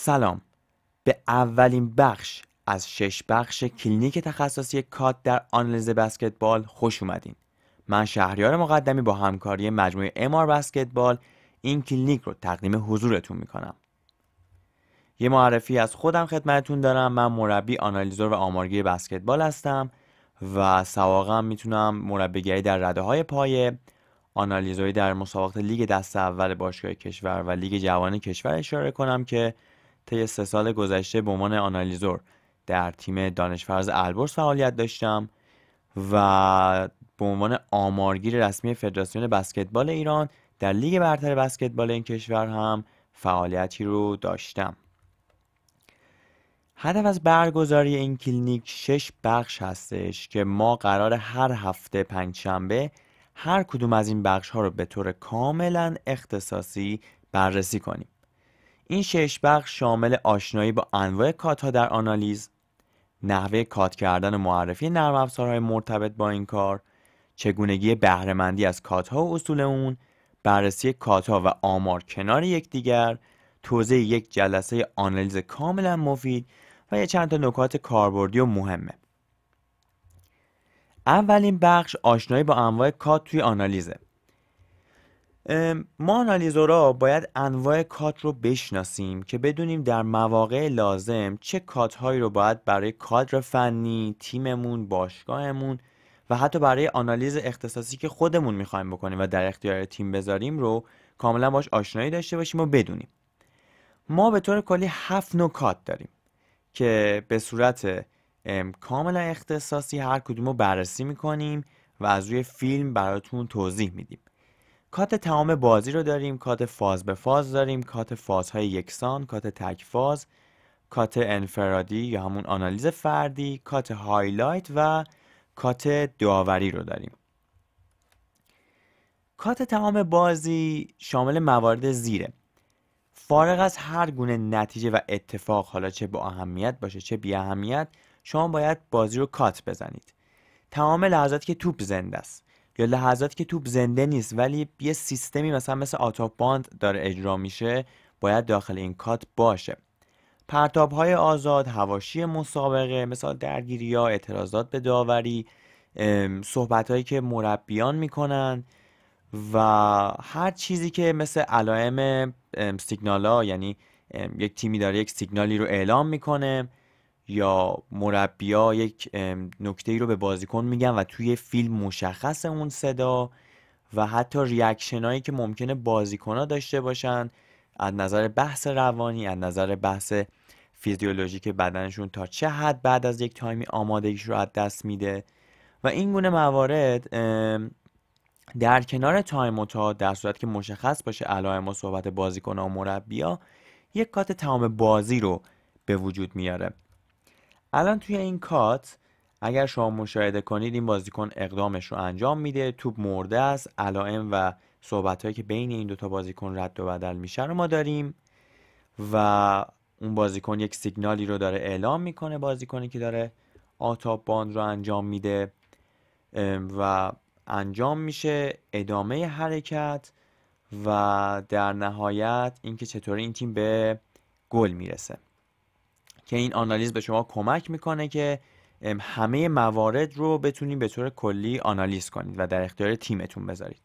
سلام به اولین بخش از شش بخش کلینیک تخصصی کات در آنالیز بسکتبال خوش اومدین من شهریار مقدمی با همکاری مجموعه امار بسکتبال این کلینیک رو تقدیم حضورتون میکنم یه معرفی از خودم خدمتتون دارم من مربی آنالیزور و آمارگیر بسکتبال هستم و سواقم میتونم مربیگری در رده های پایه آنالیزوری در مسابقات لیگ دست اول باشگاه کشور و لیگ جوان کشور اشاره کنم که طی سه سال گذشته به عنوان آنالیزور در تیم دانشفرز البرز فعالیت داشتم و به عنوان آمارگیر رسمی فدراسیون بسکتبال ایران در لیگ برتر بسکتبال این کشور هم فعالیتی رو داشتم هدف از برگزاری این کلینیک شش بخش هستش که ما قرار هر هفته پنجشنبه هر کدوم از این بخش ها رو به طور کاملا اختصاصی بررسی کنیم این شش بخش شامل آشنایی با انواع کات ها در آنالیز، نحوه کات کردن و معرفی نرم افزارهای مرتبط با این کار، چگونگی بهرهمندی از کات ها و اصول اون، بررسی کات ها و آمار کنار یکدیگر، توضیح یک جلسه آنالیز کاملا مفید و یه چند تا نکات کاربردی و مهمه. اولین بخش آشنایی با انواع کات توی آنالیزه. ما آنالیزورا باید انواع کات رو بشناسیم که بدونیم در مواقع لازم چه کات هایی رو باید برای کادر فنی، تیممون، باشگاهمون و حتی برای آنالیز اختصاصی که خودمون میخوایم بکنیم و در اختیار تیم بذاریم رو کاملا باش آشنایی داشته باشیم و بدونیم ما به طور کلی هفت نوع کات داریم که به صورت کاملا اختصاصی هر کدوم رو بررسی میکنیم و از روی فیلم براتون توضیح میدیم کات تمام بازی رو داریم کات فاز به فاز داریم کات فازهای یکسان کات تک فاز کات انفرادی یا همون آنالیز فردی کات هایلایت و کات داوری رو داریم کات تمام بازی شامل موارد زیره فارغ از هر گونه نتیجه و اتفاق حالا چه با اهمیت باشه چه بی اهمیت شما باید بازی رو کات بزنید تمام لحظاتی که توپ زنده است یا لحظاتی که توپ زنده نیست ولی یه سیستمی مثلا مثل آتاپ باند داره اجرا میشه باید داخل این کات باشه پرتاب های آزاد هواشی مسابقه مثلا درگیری ها اعتراضات به داوری صحبت هایی که مربیان میکنن و هر چیزی که مثل علائم سیگنال ها یعنی یک تیمی داره یک سیگنالی رو اعلام میکنه یا مربیا یک نکته ای رو به بازیکن میگن و توی فیلم مشخص اون صدا و حتی ریاکشن هایی که ممکنه بازیکن ها داشته باشن از نظر بحث روانی از نظر بحث که بدنشون تا چه حد بعد از یک تایمی آمادگیش رو از دست میده و این گونه موارد در کنار تایم تا در صورت که مشخص باشه علائم و صحبت بازیکن و مربیا یک کات تمام بازی رو به وجود میاره الان توی این کات اگر شما مشاهده کنید این بازیکن اقدامش رو انجام میده توپ مرده است علائم و صحبت هایی که بین این دوتا بازیکن رد و بدل میشه رو ما داریم و اون بازیکن یک سیگنالی رو داره اعلام میکنه بازیکنی که داره آتاب باند رو انجام میده و انجام میشه ادامه حرکت و در نهایت اینکه چطور این تیم به گل میرسه که این آنالیز به شما کمک میکنه که همه موارد رو بتونید به طور کلی آنالیز کنید و در اختیار تیمتون بذارید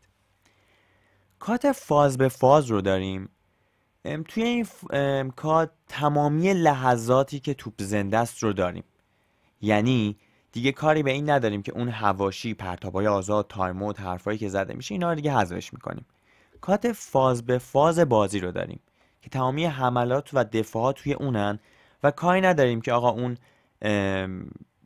کات فاز به فاز رو داریم توی این کات تمامی لحظاتی که توپ زنده است رو داریم یعنی دیگه کاری به این نداریم که اون هواشی پرتابای آزاد تایموت حرفایی که زده میشه اینا رو دیگه حذفش میکنیم کات فاز به فاز بازی رو داریم که تمامی حملات و دفاعات توی اونن و کاری نداریم که آقا اون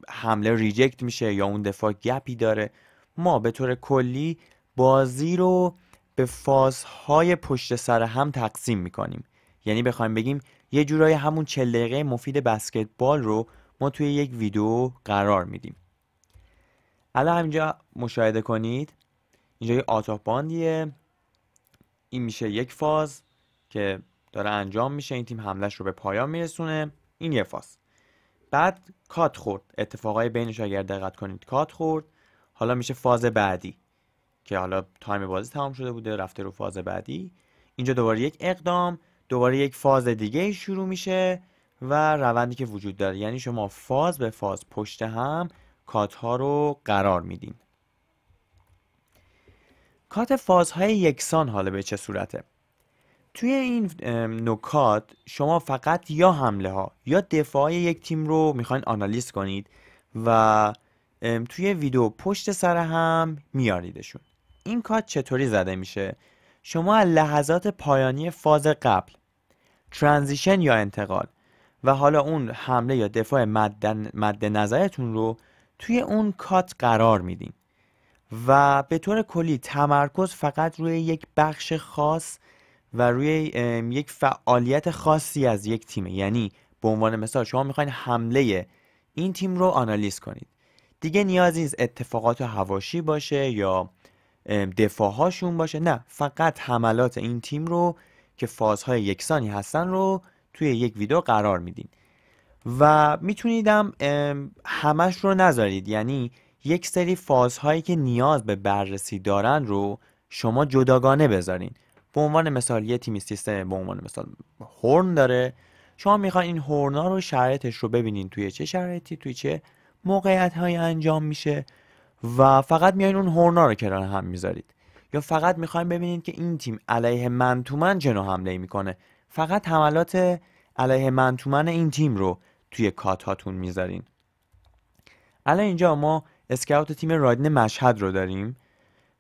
حمله ریجکت میشه یا اون دفاع گپی داره ما به طور کلی بازی رو به فازهای پشت سر هم تقسیم میکنیم یعنی بخوایم بگیم یه جورای همون چل دقیقه مفید بسکتبال رو ما توی یک ویدیو قرار میدیم الان همینجا مشاهده کنید اینجا یه آتاف باندیه این میشه یک فاز که داره انجام میشه این تیم حملش رو به پایان میرسونه این یه فاس بعد کات خورد اتفاقای بینش اگر دقت کنید کات خورد حالا میشه فاز بعدی که حالا تایم بازی تمام شده بوده رفته رو فاز بعدی اینجا دوباره یک اقدام دوباره یک فاز دیگه شروع میشه و روندی که وجود داره یعنی شما فاز به فاز پشت هم کات ها رو قرار میدین کات فازهای یکسان حالا به چه صورته توی این نکات شما فقط یا حمله ها یا دفاع یک تیم رو میخواین آنالیز کنید و توی ویدیو پشت سر هم میاریدشون این کات چطوری زده میشه شما لحظات پایانی فاز قبل ترانزیشن یا انتقال و حالا اون حمله یا دفاع مد نظرتون رو توی اون کات قرار میدین و به طور کلی تمرکز فقط روی یک بخش خاص و روی یک فعالیت خاصی از یک تیمه یعنی به عنوان مثال شما میخواین حمله این تیم رو آنالیز کنید دیگه نیازی نیست اتفاقات و هواشی باشه یا دفاعهاشون باشه نه فقط حملات این تیم رو که فازهای یکسانی هستن رو توی یک ویدیو قرار میدین و میتونیدم همش رو نذارید یعنی یک سری فازهایی که نیاز به بررسی دارن رو شما جداگانه بذارین به عنوان مثال یه تیمی سیستم به عنوان مثال هورن داره شما میخواین این هورنا رو شرایطش رو ببینین توی چه شرایطی توی چه موقعیت های انجام میشه و فقط میایین اون هورنا رو کنار هم میذارید یا فقط میخواین ببینید که این تیم علیه منتومن جنو حمله میکنه فقط حملات علیه منتومن این تیم رو توی کات هاتون میذارین الان اینجا ما اسکاوت تیم رادن مشهد رو داریم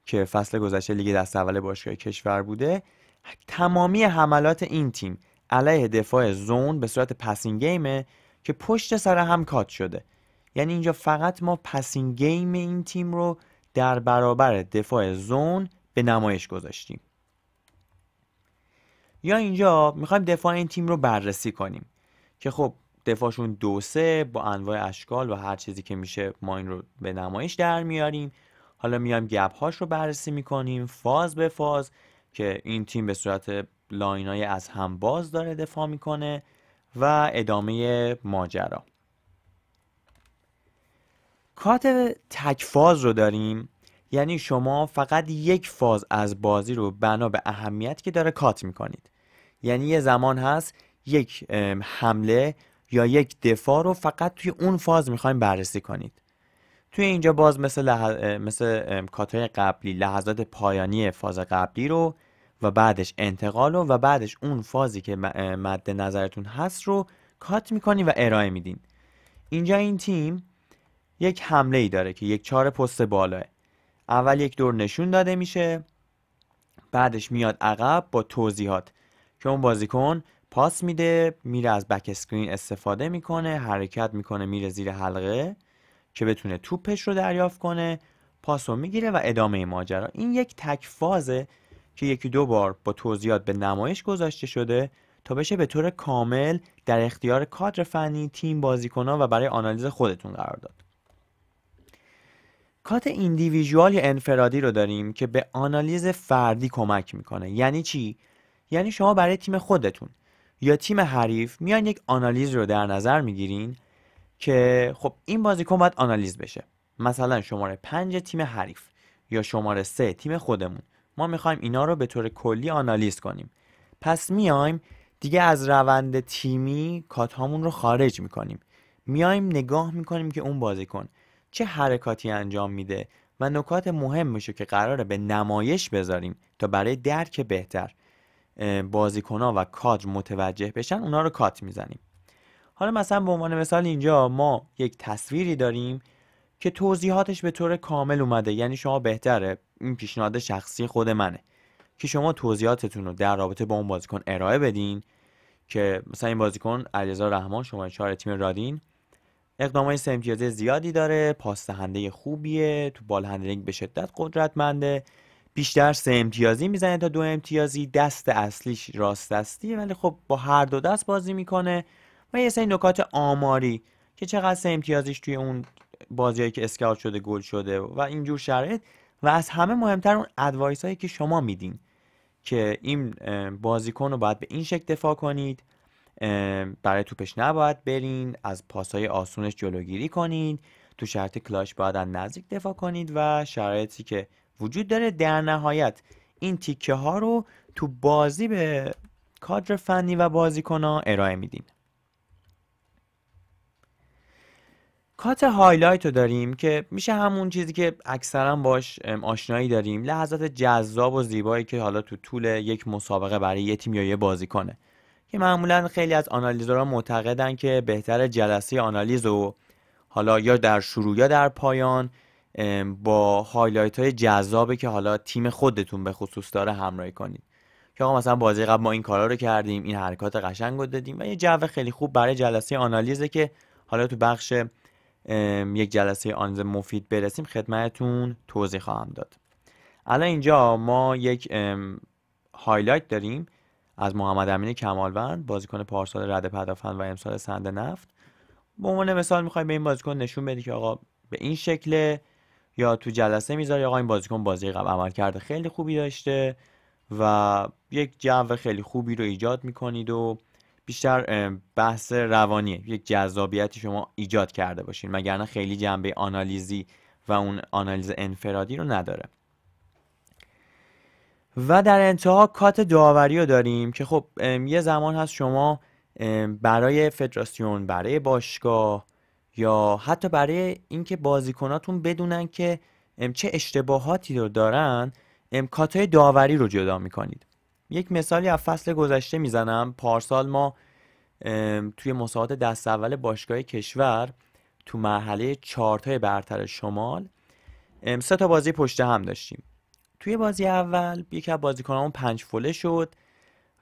که فصل گذشته لیگ دست اول باشگاه کشور بوده تمامی حملات این تیم علیه دفاع زون به صورت پسینگ گیمه که پشت سر هم کات شده یعنی اینجا فقط ما پسینگ گیم این تیم رو در برابر دفاع زون به نمایش گذاشتیم یا اینجا میخوایم دفاع این تیم رو بررسی کنیم که خب دفاعشون دو سه با انواع اشکال و هر چیزی که میشه ما این رو به نمایش در میاریم حالا میام گپ هاش رو بررسی میکنیم فاز به فاز که این تیم به صورت های از هم باز داره دفاع میکنه و ادامه ماجرا کات تک فاز رو داریم یعنی شما فقط یک فاز از بازی رو بنا به اهمیت که داره کات میکنید یعنی یه زمان هست یک حمله یا یک دفاع رو فقط توی اون فاز میخوایم بررسی کنید توی اینجا باز مثل, لح... مثل کاتای قبلی لحظات پایانی فاز قبلی رو و بعدش انتقال رو و بعدش اون فازی که مد نظرتون هست رو کات میکنی و ارائه میدین اینجا این تیم یک حمله ای داره که یک چهار پست بالاه اول یک دور نشون داده میشه بعدش میاد عقب با توضیحات که اون بازیکن پاس میده میره از بک اسکرین استفاده میکنه حرکت میکنه میره زیر حلقه که بتونه توپش رو دریافت کنه پاس رو میگیره و ادامه ماجرا این یک تک فازه که یکی دو بار با توضیحات به نمایش گذاشته شده تا بشه به طور کامل در اختیار کادر فنی تیم بازیکنها و برای آنالیز خودتون قرار داد کات ایندیویژوال یا انفرادی رو داریم که به آنالیز فردی کمک میکنه یعنی چی یعنی شما برای تیم خودتون یا تیم حریف میان یک آنالیز رو در نظر میگیرین که خب این بازیکن باید آنالیز بشه مثلا شماره 5 تیم حریف یا شماره سه تیم خودمون ما میخوایم اینا رو به طور کلی آنالیز کنیم پس میایم دیگه از روند تیمی کات هامون رو خارج میکنیم میایم نگاه میکنیم که اون بازیکن چه حرکاتی انجام میده و نکات مهم میشه که قراره به نمایش بذاریم تا برای درک بهتر بازیکنها و کادر متوجه بشن اونا رو کات میزنیم حالا مثلا به عنوان مثال اینجا ما یک تصویری داریم که توضیحاتش به طور کامل اومده یعنی شما بهتره این پیشنهاد شخصی خود منه که شما توضیحاتتون رو در رابطه با اون بازیکن ارائه بدین که مثلا این بازیکن علیرضا رحمان شما چهار تیم رادین اقدامای سه زیادی داره پاس دهنده خوبیه تو بال هندلینگ به شدت قدرتمنده بیشتر سه امتیازی میزنه تا دو امتیازی دست اصلیش راست دستیه ولی خب با هر دو دست بازی میکنه و یه سری نکات آماری که چقدر سه امتیازش توی اون بازیایی که اسکاوت شده گل شده و اینجور شرایط و از همه مهمتر اون ادوایس هایی که شما میدین که این بازیکن رو باید به این شکل دفاع کنید برای توپش نباید برین از پاسهای آسونش جلوگیری کنید تو شرط کلاش باید از نزدیک دفاع کنید و شرایطی که وجود داره در نهایت این تیکه ها رو تو بازی به کادر فنی و بازیکن ها ارائه میدین کات هایلایت رو داریم که میشه همون چیزی که اکثرا باش آشنایی داریم لحظات جذاب و زیبایی که حالا تو طول یک مسابقه برای یه تیم یا یه کنه که معمولا خیلی از آنالیزورها معتقدن که بهتر جلسه آنالیز و حالا یا در شروع یا در پایان با هایلایت های جذابه که حالا تیم خودتون به خصوص داره همراهی کنید که آقا مثلا بازی قبل ما این کارا رو کردیم این حرکات قشنگ رو دادیم و یه جو خیلی خوب برای جلسه آنالیزه که حالا تو بخش یک جلسه آنز مفید برسیم خدمتون توضیح خواهم داد الان اینجا ما یک هایلایت داریم از محمد امین کمالوند بازیکن پارسال رد پدافند و امسال سند نفت به عنوان مثال میخوایم به این بازیکن نشون بدی که آقا به این شکله یا تو جلسه میذاری آقا این بازیکن بازی قبل عمل کرده خیلی خوبی داشته و یک جو خیلی خوبی رو ایجاد میکنید و بیشتر بحث روانیه یک جذابیتی شما ایجاد کرده باشین مگرنه خیلی جنبه آنالیزی و اون آنالیز انفرادی رو نداره و در انتها کات داوری رو داریم که خب یه زمان هست شما برای فدراسیون برای باشگاه یا حتی برای اینکه بازیکناتون بدونن که چه اشتباهاتی رو دارن کاتای داوری رو جدا میکنید یک مثالی از فصل گذشته میزنم پارسال ما توی مسابقات دست اول باشگاه کشور تو مرحله چارتای برتر شمال سه تا بازی پشت هم داشتیم توی بازی اول یکی از بازیکنامون پنج فوله شد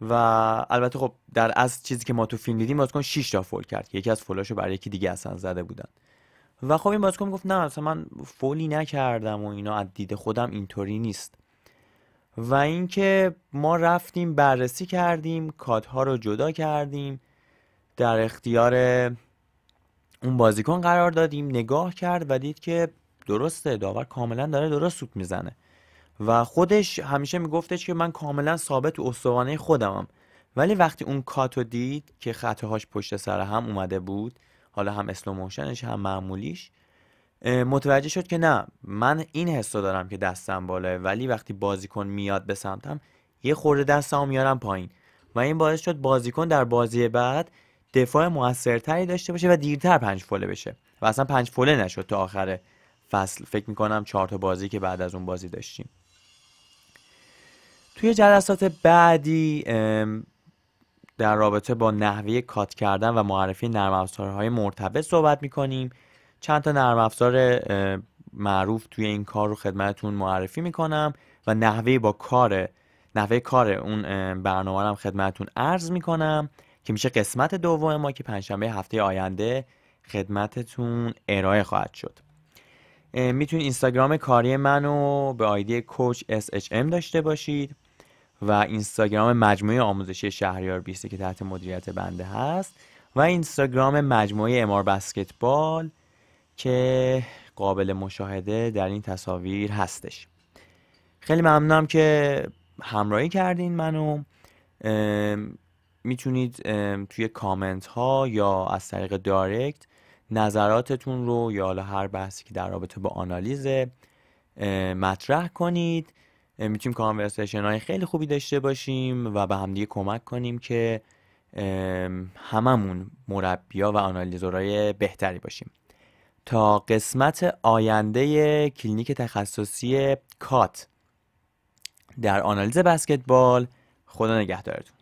و البته خب در از چیزی که ما تو فیلم دیدیم بازیکن 6 تا فول کرد یکی از فولاشو برای یکی دیگه اصلا زده بودن و خب این بازیکن گفت نه اصلا من فولی نکردم و اینا از دید خودم اینطوری نیست و اینکه ما رفتیم بررسی کردیم کادها رو جدا کردیم در اختیار اون بازیکن قرار دادیم نگاه کرد و دید که درسته داور کاملا داره درست سوت میزنه و خودش همیشه میگفتش که من کاملا ثابت و استوانه خودمم ولی وقتی اون کاتو دید که خطاهاش پشت سر هم اومده بود حالا هم اسلو موشنش هم معمولیش متوجه شد که نه من این حس دارم که دستم بالاه ولی وقتی بازیکن میاد به سمتم یه خورده دستم میارم پایین و این باعث شد بازیکن در بازی بعد دفاع موثرتری داشته باشه و دیرتر پنج فوله بشه و اصلا پنج فوله نشد تا آخر فصل فکر میکنم چهار تا بازی که بعد از اون بازی داشتیم توی جلسات بعدی در رابطه با نحوه کات کردن و معرفی نرم افزارهای مرتبط صحبت میکنیم چند تا نرم افزار معروف توی این کار رو خدمتون معرفی میکنم و نحوه با کار نحوه کار اون برنامه رو هم خدمتتون عرض میکنم که میشه قسمت دوم ما که پنجشنبه هفته آینده خدمتتون ارائه خواهد شد میتونید اینستاگرام کاری منو به آیدی کوچ SHM داشته باشید و اینستاگرام مجموعه آموزشی شهریار 20 که تحت مدیریت بنده هست و اینستاگرام مجموعه امار بسکتبال که قابل مشاهده در این تصاویر هستش خیلی ممنونم که همراهی کردین منو میتونید توی کامنت ها یا از طریق دایرکت نظراتتون رو یا حالا هر بحثی که در رابطه با آنالیز مطرح کنید میتونیم کانورسیشن های خیلی خوبی داشته باشیم و به همدیگه کمک کنیم که هممون مربیا و آنالیزورای بهتری باشیم تا قسمت آینده کلینیک تخصصی کات در آنالیز بسکتبال خدا نگهدارتون